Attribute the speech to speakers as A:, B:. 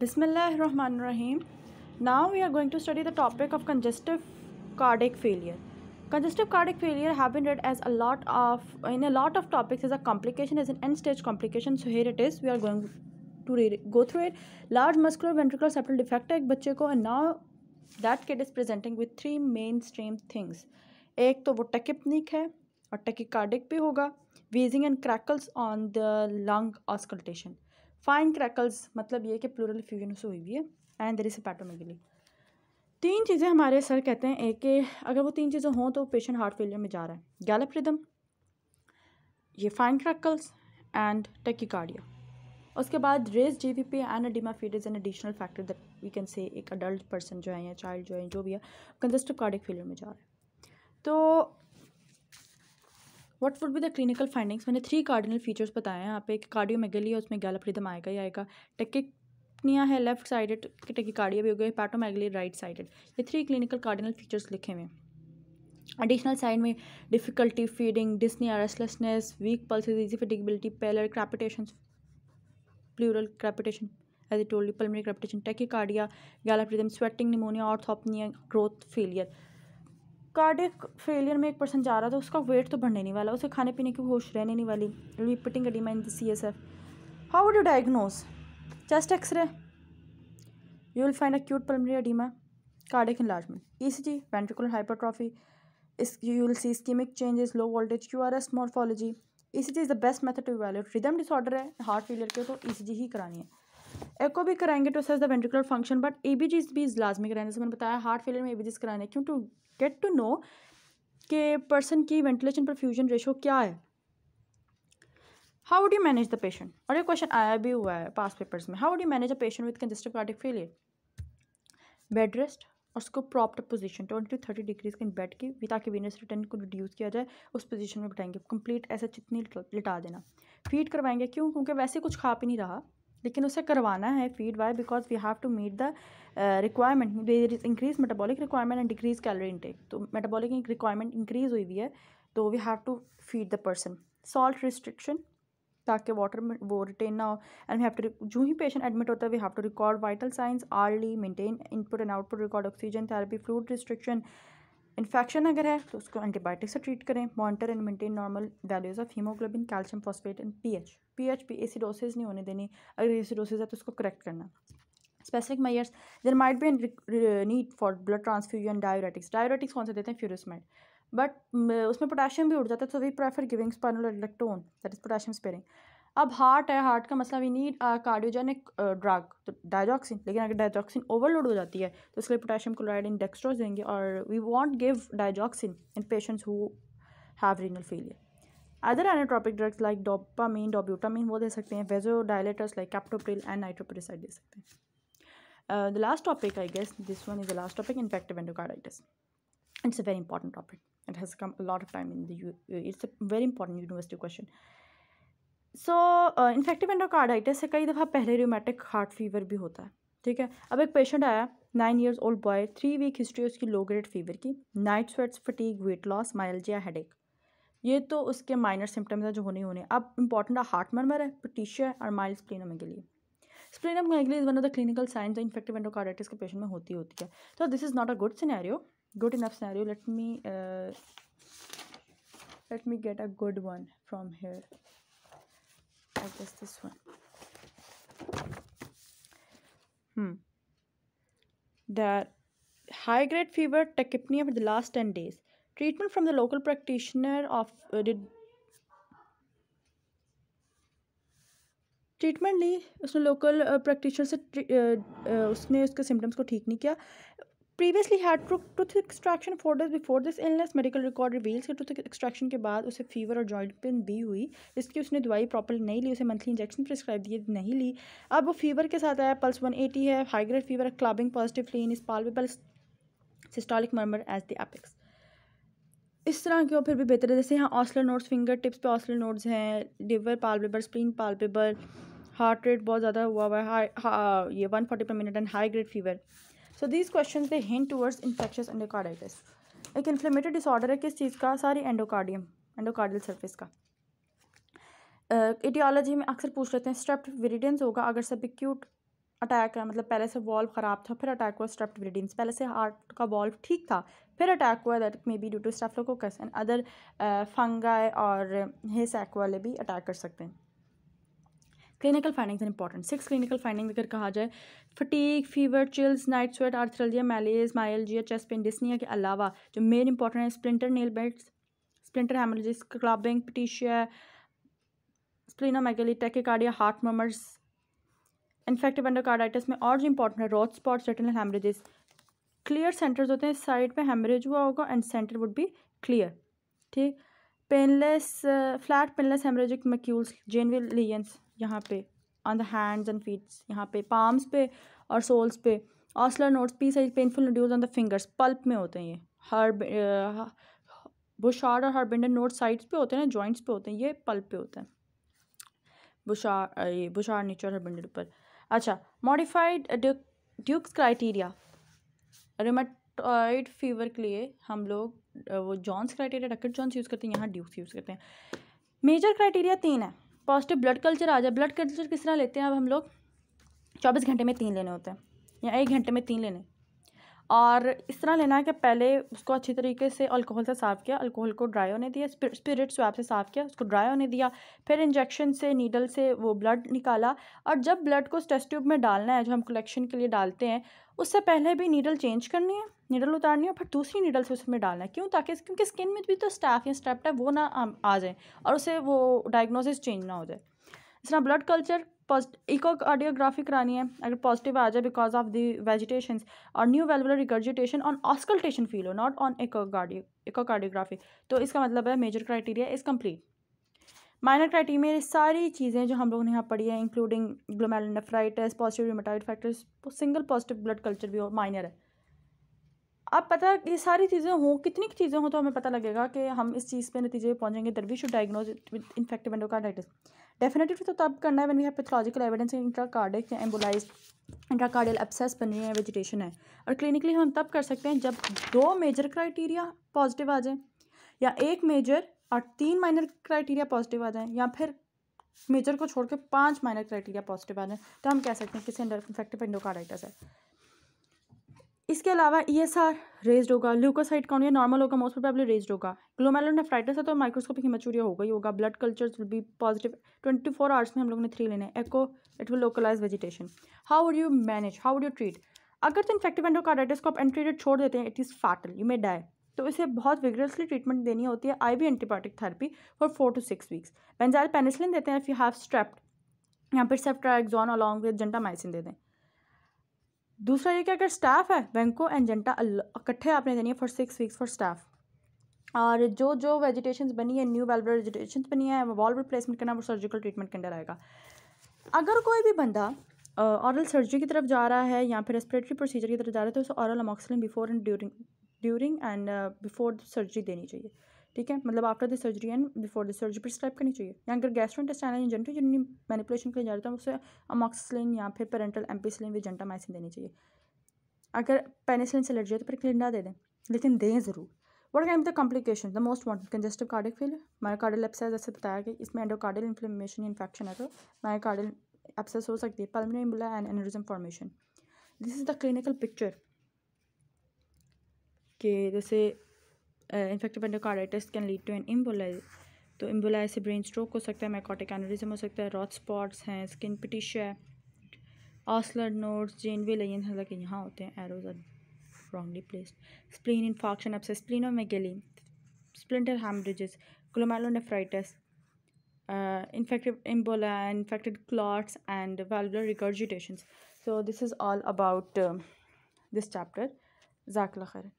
A: बिसमीम now we are going to study the topic of congestive cardiac failure congestive cardiac failure have been read as a lot of in a lot of topics is a complication is an end stage complication so here it is we are going to go through it large muscular ventricle septal defect है एक बच्चे को and now that kid is presenting with three main stream things एक तो वो टेकिपनिक है और tachycardic भी होगा wheezing and crackles on the lung auscultation fine crackles मतलब ये कि प्लूरल फ्यूजन से हुई हुई है एंड देर इज पैटोमेगली तीन चीज़ें हमारे सर कहते हैं एक के अगर वो तीन चीज़ें हों तो पेशेंट हार्ट फेलियर में जा रहा है गैलप रिदम ये फाइन क्रैकल्स एंड टेकिकार्डिया उसके बाद raised J V P and oedema feed is an additional factor that we can say एक अडल्ट पर्सन जो है या चाइल्ड जो है जो भी है कंजस्टिव कार्डिक फेलियर में जा रहा है तो what would be the clinical findings मैंने थ्री कार्डिनल फीचर्स बताए हैं यहाँ पे एक कार्डियोमेगली है उसमें रिदम आएगा ही आएगा टेकिनिया है लेफ्ट साइडेड टेकिकार्डिया भी हो गया हेपाटोमेगली राइट साइडेड ये थ्री क्लिनिकल कार्डिनल फीचर्स लिखे हुए एडिशनल साइड में difficulty feeding dyspnoea restlessness weak pulse easy fatigability pallor crepitation pleural crepitation as a told pulmonary crepitation tachycardia gallop rhythm sweating pneumonia orthopnoea growth failure cardiac failure में एक person जा रहा था उसका wait तो बढ़ने नहीं वाला उसे खाने पीने की होश रहने नहीं वाली repeating oedema in the C S F how would you diagnose chest X ray you will find acute pulmonary oedema cardiac enlargement E C G ventricular hypertrophy इस you will see ischaemic changes low voltage Q R S morphology E C G is the best method to evaluate rhythm disorder है heart failure के तो ई C जी ही करानी है echo भी कराएंगे to assess the ventricular function but A B is भी लाजमी कराएंगे जैसे मैंने बताया हार्ट फेलियर में ए बी जी कराने क्यों टू गेट टू नो के पर्सन की वेंटिलेशन परफ्यूजन रेशो क्या है how do you manage the patient और ये क्वेश्चन आया भी हुआ है पास पेपर्स में how do manage a patient with congestive cardiac failure bed rest और उसको proper position twenty to thirty degrees के बेड की ताकि वीनस रिटर्न को रिड्यूस किया जाए उस पोजीशन में बिठाएंगे कंप्लीट ऐसा चितनी लिटा देना फीड करवाएंगे क्यों क्योंकि वैसे कुछ खा भी नहीं रहा लेकिन उसे करवाना है feed why because we have to meet the requirement there is increase metabolic requirement and decrease calorie intake तो मेटाबॉलिक रिक्वायरमेंट इंक्रीज हुई हुई है तो we have to feed the person salt restriction ताकि वाटर में वो रिटेन ना हो एंड वी हैव टू जो ही पेशेंट एडमिट होता है we have to record vital signs early maintain input and output record oxygen therapy fluid restriction infection अगर है तो उसको एंटीबायोटिक से ट्रीट करें monitor and maintain normal values of haemoglobin calcium phosphate and pH pH P AC dosage नहीं होने देनी अगर एसी डोसेज है तो उसको करेक्ट करना specific measures there might be need for blood transfusion diuretics diuretics कौन से देते हैं फ्यूरसमाइड बट उसमें पोटेशियम भी उड़ जाता है तो we prefer giving spinal that is potassium sparing अब हार्ट है हार्ट का मसला वी नीड कार्डियोजेनिक ड्रग तो डाइजॉक्सिन लेकिन अगर डाइजॉक्सिन ओवरलोड हो जाती है तो उसके लिए पोटेशियम क्लोराइड इन डेक्स्ट्रोज देंगे और we won't give digoxin in patients who have renal failure other inotropic drugs like dopamine dobutamine वो दे सकते हैं dilators like captopril and nitroprusside दे सकते हैं the last topic I guess this one is the last topic infective endocarditis it's a very important topic it has come a lot of time in the U it's a very important so infective endocarditis से कई दफ़ा पहले rheumatic heart fever भी होता है ठीक है अब एक पेशेंट आया nine years old boy three week history उसकी लो ग्रेड फीवर की night sweats fatigue weight loss headache ये तो उसके माइनर सिम्टम्स हैं जो होने होने अब इंपॉर्टेंट है हार्ट मर्मर है पटिशिया और माइल्ड स्प्लिनम के लिए splenomegaly is one of the clinical signs infective endocarditis के पेशेंट में होती होती है तो this is not a good scenario good enough scenario let me let me get a good one from here I guess this one hmm the high grade fever tachypnea for the last 10 days treatment from the local practitioner of uh, did treatment ली उसने local practitioner से उसने उसके symptoms को ठीक नहीं किया previously had tooth extraction four days before this illness medical record reveals के टूथ एक्सट्रैक्शन के बाद उसे फीवर और जॉइंट पेन भी हुई जिसकी उसने दवाई प्रॉपर नहीं ली उसे मंथली इंजेक्शन प्रिस्क्राइब दिए नहीं ली अब वो फीवर के साथ आया पल्स वन एटी है हाई फीवर क्लाबिंग पॉजिटिव फ्लेन पाल pulse systolic murmur as the apex इस तरह के और फिर भी बेहतर है जैसे यहाँ ऑस्लर नोट्स फिंगर टिप्स पे ऑस्लर नोट्स हैं लिवर पालपेबल स्प्रीन पेबर हार्ट रेट बहुत ज़्यादा हुआ हुआ है हा, ये one forty per minute and high grade fever so these question they hint towards infectious endocarditis एक इन्फ्लेमेटरी डिसऑर्डर है किस चीज़ का सारी एंडोकार्डियम एंडोकार्डियल सर्फिस का एटियोलॉजी uh, में अक्सर पूछ लेते हैं स्ट्रेप्ट विरिडेंस होगा अगर सब एक्यूट अटैक है मतलब पहले से वॉल्व ख़राब था फिर अटैक हुआ स्ट्रेप्ट विरिडेंस पहले से हार्ट का वॉल्व ठीक था फिर अटैक हुआ that may be due to staphylococcus and other fungi और हे uh, सैक वाले भी अटैक कर सकते हैं clinical findings important six clinical findings अगर कहा जाए fatigue fever chills night sweat arthralgia malaise myalgia chest pain dyspnoea के अलावा जो मेन इंपॉर्टेंट है splinter nail bed splinter haemorrhages clubbing petechiae splenomegaly tachycardia heart murmurs infective endocarditis में और जो इंपॉर्टेंट है Roth spot retinal haemorrhages clear centres होते हैं साइड पे हेमरेज हुआ होगा and centre would be clear ठीक painless flat painless haemorrhagic macules Janeway lesions यहाँ पे on the hands and feets यहाँ पे पाम्स पे और सोल्स पे Osler nodes pea size painful nodules on the fingers pulp में होते हैं ये हर बुशार uh, और बिंडन नोट साइड्स पे होते हैं ना जॉइंट्स पे होते हैं ये पल्प पे होते हैं बुशार uh, ये बुशार नीचे और बिंडन ऊपर अच्छा modified Dukes criteria rheumatoid fever के लिए हम लोग uh, वो Jones criteria doctor Jones use करते हैं यहाँ ड्यूक्स यूज़ करते हैं मेजर क्राइटेरिया तीन है पॉजिटिव ब्लड कल्चर आ जाए ब्लड कल्चर किस तरह लेते हैं अब हम लोग चौबीस घंटे में तीन लेने होते हैं या एक घंटे में तीन लेने और इस तरह लेना है कि पहले उसको अच्छी तरीके से अल्कोहल से साफ़ किया अल्कोहल को ड्राई होने दिया स्पिरिट स्वैप से साफ़ किया उसको ड्राई होने दिया फिर इंजेक्शन से नीडल से वो ब्लड निकाला और जब ब्लड को उस टेस्ट ट्यूब में डालना है जो हम कलेक्शन के लिए डालते हैं उससे पहले भी नीडल चेंज करनी है नीडल उतारनी है फिर दूसरी नीडल से उसमें डालना है क्यों ताकि क्योंकि स्किन में भी तो स्टाफ या स्टेप्ट है वो ना आ जाए और उसे वो डायग्नोसिस चेंज ना हो जाए इस तरह ब्लड कल्चर पॉजिट इकोकार्डियोग्राफी करानी है अगर पॉजिटिव आ जाए बिकॉज ऑफ द वेजिटेशन और new valvular regurgitation on auscultation feel हो नॉट ऑन इकोकार्डियो इकोकार्डियोग्राफी तो इसका मतलब है major criteria is complete minor criteria में सारी चीज़ें जो हम लोगों ने यहाँ पढ़ी है including glomerulonephritis positive rheumatoid factors single positive blood culture भी हो माइनर है अब पता ये सारी चीज़ें हों कितनी चीज़ें हों तो हमें पता लगेगा कि हम इस चीज़ पे नतीजे पहुंचेंगे there we should diagnose with infective endocarditis definitely तो तब करना है when we have pathological evidence intracardiac या एम्बोलाइज इंट्राकार्डियल एब्सेस बनी है वेजिटेशन है और क्लिनिकली हम तब कर सकते हैं जब दो मेजर क्राइटेरिया पॉजिटिव आ जाए या एक मेजर और तीन माइनर क्राइटेरिया पॉजिटिव आ जाए या फिर मेजर को छोड़ के पाँच माइनर क्राइटेरिया पॉजिटिव आ जाए तो हम कह सकते हैं किसी इंडर इंफेक्टिव इंडोकार्डाइटस है इसके अलावा ई एस आर रेज्ड होगा ल्यूकोसाइट काउंट है नॉर्मल होगा मोस्ट प्रोबेबली रेज्ड होगा ग्लोमेलोनेफ्राइटिस है तो माइक्रोस्कोपिक हिमाचूरिया होगा ही होगा blood culture will be positive twenty four hours में हम लोग ने थ्री लेने echo it will localize vegetation how would you manage how would you treat अगर तो इन्फेक्टिव एंडोकार्डाइटिस को आप एंट्रीडेट छोड़ देते हैं it is fatal you may die तो इसे बहुत विगरसली ट्रीटमेंट देनी होती है I V antibiotic therapy for four to six weeks benzyl penicillin देते हैं इफ़ यू हैव स्ट्रेप्ट या फिर सेफ्ट्राएक्जॉन अलॉन्ग विद जेंटामाइसिन दे दें दूसरा ये कि अगर स्टाफ है वेंको एंड जेंटा इकट्ठे आपने देनी है for six weeks for staph और जो जो वेजिटेशन बनी है न्यू वाल्वर वेजिटेशन बनी है वॉल रिप्लेसमेंट करना वो सर्जिकल ट्रीटमेंट के अंदर आएगा अगर कोई भी बंदा औरल सर्जरी की तरफ जा रहा है या फिर रेस्पिरेटरी प्रोसीजर की तरफ जा रहा है तो उसे oral amoxicillin before and during during and before surgery देनी चाहिए ठीक है मतलब after the surgery and before the surgery prescribe करनी चाहिए या अगर गैस्ट्रोइंटेस्टाइनल इंजेंट जिनकी मैनिपुलेशन के लिए जा रहा था उसे अमोक्सिलिन या फिर पेरेंटल एम्पीसिलिन जेंटामाइसिन देनी चाहिए अगर पेनिसिलिन से एलर्जी है तो फिर क्लिंडा दे दें लेकिन दें ज़रूर what can the complication the most wanted congestive cardiac fail myocardial abscess जैसे बताया कि इसमें एंडोकार्डियल इन्फ्लेमेशन इन्फेक्शन है तो मायोकार्डियल एप्सेस हो सकती है pulmonary emboli and aneurysm formation this is the clinical picture के जैसे infective endocarditis can lead to an emboli तो एम्बोलाई से ब्रेन स्ट्रोक हो सकता है मैकोटिक एनरिज्म हो सकता है रॉड स्पॉट्स हैं स्किन पिटिशा है ऑसलर नोट्स वे लेन हालांकि यहाँ होते हैं arrows are wrongly place spleen infarction अब से splinter haemorrhages glomerulonephritis, uh, infective embola, infected clots, and valvular regurgitations. So, this is all about um, this chapter. Zakla khair.